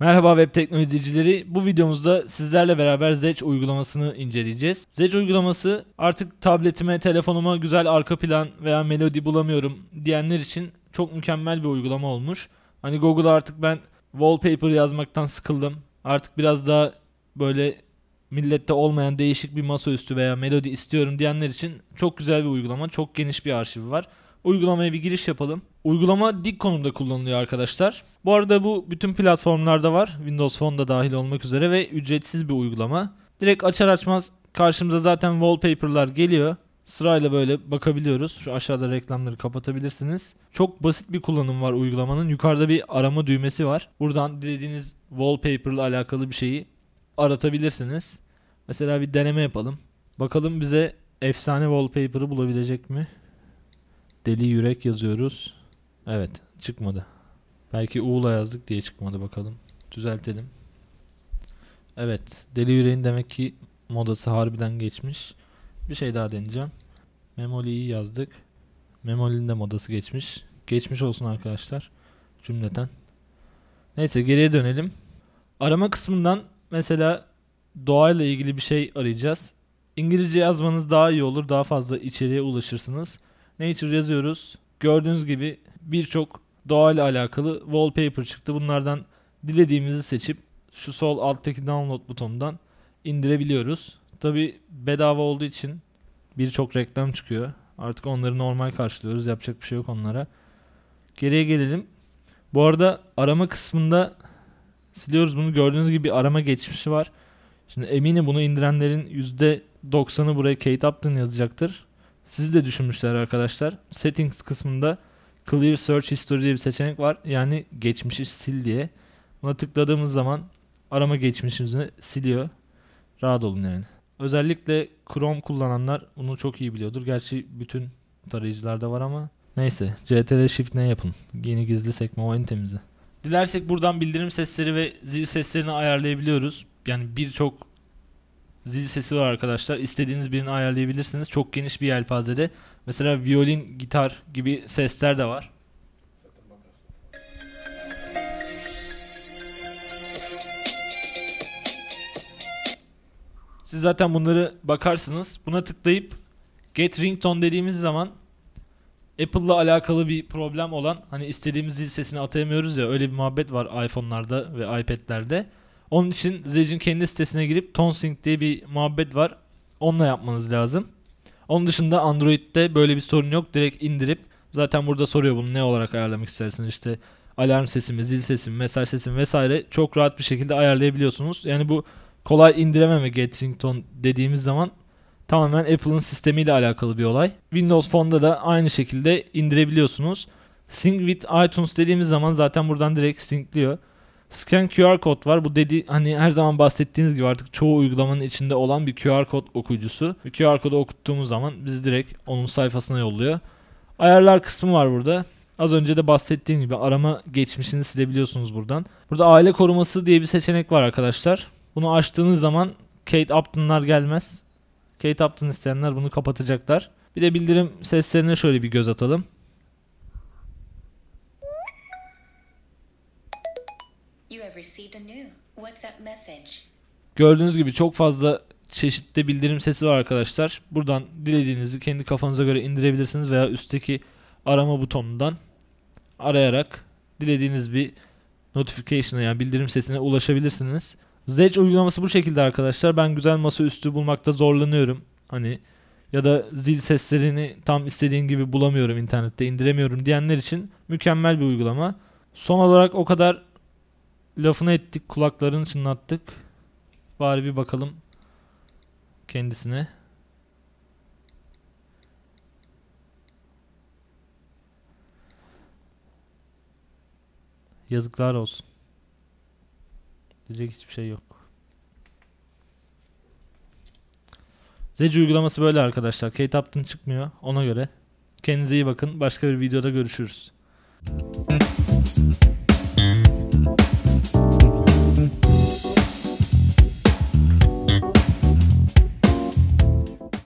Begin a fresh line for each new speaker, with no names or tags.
Merhaba web teknolojicileri. Bu videomuzda sizlerle beraber Zedge uygulamasını inceleyeceğiz. Zedge uygulaması artık tabletime, telefonuma güzel arka plan veya melodi bulamıyorum diyenler için çok mükemmel bir uygulama olmuş. Hani Google artık ben wallpaper yazmaktan sıkıldım. Artık biraz daha böyle millette olmayan değişik bir masaüstü veya melodi istiyorum diyenler için çok güzel bir uygulama. Çok geniş bir arşivi var. Uygulamaya bir giriş yapalım. Uygulama dik konumda kullanılıyor arkadaşlar. Bu arada bu bütün platformlarda var. Windows Phone'da dahil olmak üzere ve ücretsiz bir uygulama. Direkt açar açmaz karşımıza zaten wallpaper'lar geliyor. Sırayla böyle bakabiliyoruz. Şu aşağıda reklamları kapatabilirsiniz. Çok basit bir kullanım var uygulamanın. Yukarıda bir arama düğmesi var. Buradan dilediğiniz wallpaper ile alakalı bir şeyi aratabilirsiniz. Mesela bir deneme yapalım. Bakalım bize efsane wallpaper'ı bulabilecek mi? Deli yürek yazıyoruz. Evet, çıkmadı. Belki U'la yazdık diye çıkmadı bakalım. Düzeltelim. Evet. Deli yüreğin demek ki modası harbiden geçmiş. Bir şey daha deneyeceğim. Memoli'yi yazdık. Memoli'nin de modası geçmiş. Geçmiş olsun arkadaşlar. Cümleten. Neyse geriye dönelim. Arama kısmından mesela doğayla ilgili bir şey arayacağız. İngilizce yazmanız daha iyi olur. Daha fazla içeriye ulaşırsınız. Nature yazıyoruz. Gördüğünüz gibi birçok doğayla alakalı wallpaper çıktı. Bunlardan dilediğimizi seçip şu sol alttaki download butonundan indirebiliyoruz. Tabi bedava olduğu için birçok reklam çıkıyor. Artık onları normal karşılıyoruz. Yapacak bir şey yok onlara. Geriye gelelim. Bu arada arama kısmında siliyoruz bunu. Gördüğünüz gibi bir arama geçmişi var. Şimdi eminim bunu indirenlerin %90'ı buraya Kate Upton yazacaktır. Siz de düşünmüşler arkadaşlar. Settings kısmında Clear Search History diye bir seçenek var. Yani geçmişi sil diye. Buna tıkladığımız zaman arama geçmişimizi siliyor. Rahat olun yani. Özellikle Chrome kullananlar bunu çok iyi biliyordur. Gerçi bütün tarayıcılarda var ama neyse. CTRL Shift ne yapın? Yeni gizli sekme o en temizi. Dilersek buradan bildirim sesleri ve zil seslerini ayarlayabiliyoruz. Yani birçok zil sesi var arkadaşlar. İstediğiniz birini ayarlayabilirsiniz. Çok geniş bir yelpazede. Mesela violin, gitar gibi sesler de var. Siz zaten bunları bakarsınız. Buna tıklayıp Get Ringtone dediğimiz zaman Apple'la alakalı bir problem olan hani istediğimiz zil sesini atayamıyoruz ya öyle bir muhabbet var iPhone'larda ve iPad'lerde. Onun için Zedge'in kendi sitesine girip Tonsync diye bir muhabbet var. Onunla yapmanız lazım. Onun dışında Android'de böyle bir sorun yok. Direkt indirip zaten burada soruyor bunu ne olarak ayarlamak istersiniz işte alarm sesimi, zil sesimi, mesaj sesimi vesaire çok rahat bir şekilde ayarlayabiliyorsunuz. Yani bu kolay indirememe tone dediğimiz zaman tamamen Apple'ın sistemiyle alakalı bir olay. Windows Phone'da da aynı şekilde indirebiliyorsunuz. Sync with iTunes dediğimiz zaman zaten buradan direkt syncliyor. Scan QR kod var. Bu dedi hani her zaman bahsettiğiniz gibi artık çoğu uygulamanın içinde olan bir QR kod okuyucusu. Bir QR kodu okuttuğumuz zaman bizi direkt onun sayfasına yolluyor. Ayarlar kısmı var burada. Az önce de bahsettiğim gibi arama geçmişini silebiliyorsunuz buradan. Burada aile koruması diye bir seçenek var arkadaşlar. Bunu açtığınız zaman Kate Upton'lar gelmez. Kate Upton isteyenler bunu kapatacaklar. Bir de bildirim seslerine şöyle bir göz atalım. Gördüğünüz gibi çok fazla çeşitli bildirim sesi var arkadaşlar. Buradan dilediğinizi kendi kafanıza göre indirebilirsiniz veya üstteki arama butonundan arayarak dilediğiniz bir notification'a yani bildirim sesine ulaşabilirsiniz. Zedge uygulaması bu şekilde arkadaşlar. Ben güzel masaüstü bulmakta zorlanıyorum. Hani ya da zil seslerini tam istediğim gibi bulamıyorum internette indiremiyorum diyenler için mükemmel bir uygulama. Son olarak o kadar lafını ettik, kulaklarını çınlattık. Bari bir bakalım kendisine. Yazıklar olsun. Diyecek hiçbir şey yok. Zeci uygulaması böyle arkadaşlar. Kate Upton çıkmıyor ona göre. Kendinize iyi bakın. Başka bir videoda görüşürüz. Müzik